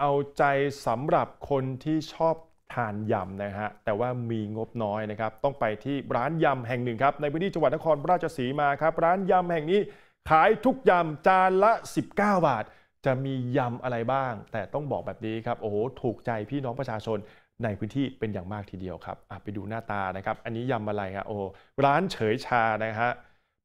เอาใจสำหรับคนที่ชอบทานยำนะฮะแต่ว่ามีงบน้อยนะครับต้องไปที่ร้านยำแห่งหนึ่งครับในพื้นที่จังหวัดนครราชสีมาครับร้านยำแห่งนี้ ขายทุกยำจานละ 19 บาท จะมียำอะไรบ้าง แต่ต้องบอกแบบนี้ครับโอ้โหถูกใจพี่น้องประชาชนในพื้นที่เป็นอย่างมากทีเดียวครับไปดูหน้าตานะครับ อันนี้ยำอะไรฮะโอ้ร้านเฉยชานะฮะ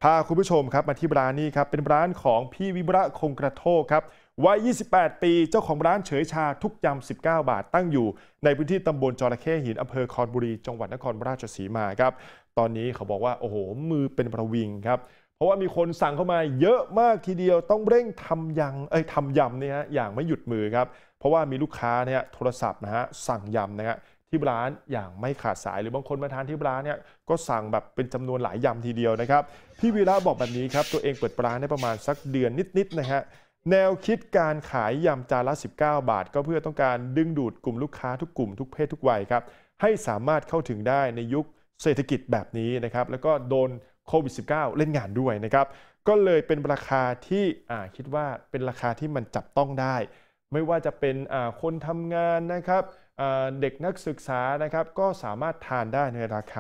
พาคุณผู้ชมครับมาที่ร้านนี้ครับเป็นร้านของพี่วิระคงกระโทกครับวัย28 ปี เจ้าของร้านเฉยชาทุกยำ19 บาท ตั้งอยู่ในพื้นที่ตำบลจระเข้หิน อำเภอคอนบุรี จังหวัดนครราชสีมาครับ ตอนนี้เขาบอกว่า โอ้โห มือเป็นประวิงครับ เพราะว่ามีคนสั่งเข้ามาเยอะมากทีเดียว ต้องเร่งทำยำ เอ้ยทำยำเนี่ยฮะ อย่างไม่หยุดมือครับ เพราะว่ามีลูกค้าเนี่ยโทรศัพท์นะฮะ สั่งยำนะฮะ ที่ร้านอย่างไม่ขาดสาย หรือบางคนมาทานที่ร้านเนี่ย ก็สั่งแบบเป็นจำนวนหลายยำทีเดียวนะครับ พี่วีระบอกแบบนี้ครับ ตัวเองเปิดร้านได้ประมาณสักเดือนนิดๆนะฮะแนวคิดการขายยำจานละ19 บาทก็เพื่อต้องการดึงดูดกลุ่มลูกค้าทุกกลุ่มทุกเพศทุกวัยครับให้สามารถเข้าถึงได้ในยุคเศรษฐกิจแบบนี้นะครับแล้วก็โดนโควิด -19 เล่นงานด้วยนะครับ ก็เลยเป็นราคาที่คิดว่าเป็นราคาที่มันจับต้องได้ ไม่ว่าจะเป็นคนทำงานนะครับเด็กนักศึกษานะครับก็สามารถทานได้ในราค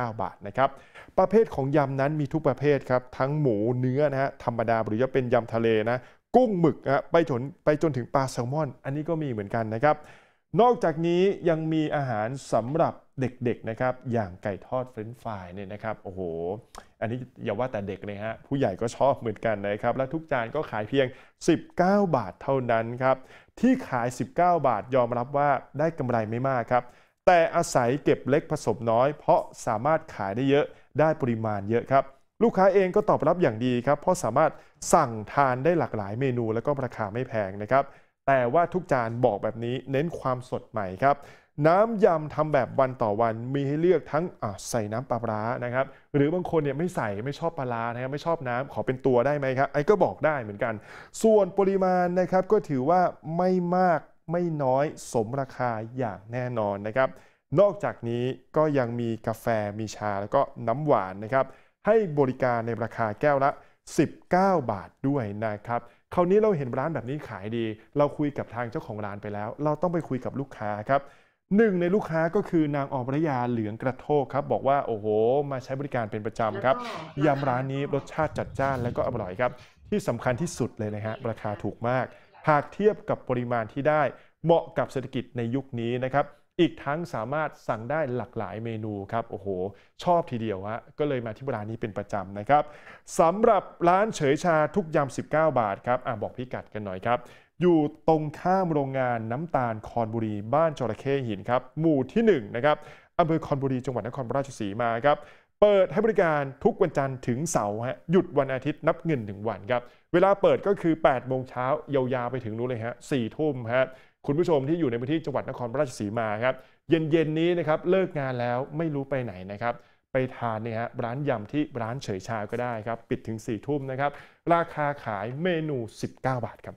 า 19 บาทนะครับ ประเภทของยำนั้นมีทุกประเภทครับ ทั้งหมูเนื้อนะฮะธรรมดาหรือจะเป็นยำทะเลนะ กุ้งหมึกนะไปจนไปจนถึงปลาแซลมอนอันนี้ก็มีเหมือนกันนะครับนอกจากนี้ยังมีอาหารสำหรับเด็กๆนะครับ อย่างไก่ทอดเฟรนฟรายเนี่ยนะครับ โอ้โหอันนี้อย่าว่าแต่เด็กเลยฮะ ผู้ใหญ่ก็ชอบเหมือนกันนะครับและทุกจานก็ขายเพียง 19 บาทเท่านั้นครับที่ขาย 19 บาทยอมรับว่าได้กำไรไม่มากครับแต่อาศัยเก็บเล็กผสมน้อย เพราะสามารถขายได้เยอะได้ปริมาณเยอะครับ ลูกค้าเองก็ตอบรับอย่างดีครับเพราะสามารถสั่งทานได้หลากหลายเมนู และก็ราคาไม่แพงนะครับแต่ว่าทุกจานบอกแบบนี้เน้นความสดใหม่ครับ น้ำยำทำแบบวันต่อวันมีให้เลือกทั้งใส่น้ำปลาร้านะครับ หรือบางคนเนี่ยไม่ใส่ไม่ชอบปลาร้านะครับไม่ชอบน้ำขอเป็นตัวได้ไหมครับไอ้ก็บอกได้เหมือนกัน ส่วนปริมาณนะครับก็ถือว่าไม่มากไม่น้อยสมราคาอย่างแน่นอนนะครับ นอกจากนี้ก็ยังมีกาแฟมีชาแล้วก็น้ำหวานนะครับ ให้บริการในราคาแก้วละ 19 บาทด้วยนะครับคราวนี้เราเห็นร้านแบบนี้ขายดี เราคุยกับทางเจ้าของร้านไปแล้ว เราต้องไปคุยกับลูกค้าครับหนึ่งในลูกค้าก็คือนางอภรยาเหลืองกระโทกครับ บอกว่าโอ้โหมาใช้บริการเป็นประจำครับยำร้านนี้รสชาติจัดจ้านและก็อร่อยครับ ที่สำคัญที่สุดเลยนะฮะราคาถูกมากหากเทียบกับปริมาณที่ได้เหมาะกับเศรษฐกิจในยุคนี้นะครับอีกทั้งสามารถสั่งได้หลากหลายเมนูครับโอ้โห ชอบทีเดียวฮะก็เลยมาที่ร้านนี้เป็นประจำนะครับสำหรับร้านเฉยชาทุกยำ19 บาทครับอ่บอกพิกัดกันหน่อยครับอยู่ตรงข้ามโรงงานน้ำตาลคอนบุรีบ้านจระเข้หินครับหมู่ที่1นะครับอำเภอคอนบุรีจังหวัดนครราชสีมาครับเปิดให้บริการทุกวันจันทร์ถึงเสาร์ฮะหยุดวันอาทิตย์นับเงินหนึ่งวันครับ เวลาเปิดก็คือ8โมงเช้ายาวๆไปถึงนู้นเลยฮะ4ทุ่มฮะคุณผู้ชมที่อยู่ในพื้นที่จังหวัดนครราชสีมาครับเย็นๆนี้นะครับเลิกงานแล้วไม่รู้ไปไหนนะครับไปทานเนี่ยฮะร้านยำที่ร้านเฉยชาก็ได้ครับปิดถึง4ี่ทุ่มนะครับราคาขายเมนู 19 บาทครับ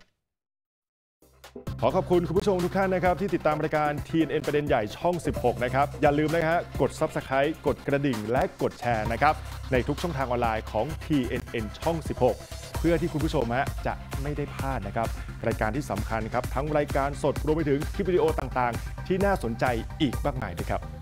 ขอขอบคุณคุณผู้ชมทุกท่านนะครับที่ติดตามรายการ TNN ประเด็นใหญ่ช่อง 16นะครับอย่าลืมนะฮะกด Subscribe กดกระดิ่งและกดแชร์นะครับในทุกช่องทางออนไลน์ของ TNN ช่อง 16เพื่อที่คุณผู้ชมฮะจะไม่ได้พลาดนะครับ รายการที่สำคัญครับทั้งรายการสดรวมไปถึงคลิปวิดีโอต่างๆ ที่น่าสนใจอีกมากมายเลยครับ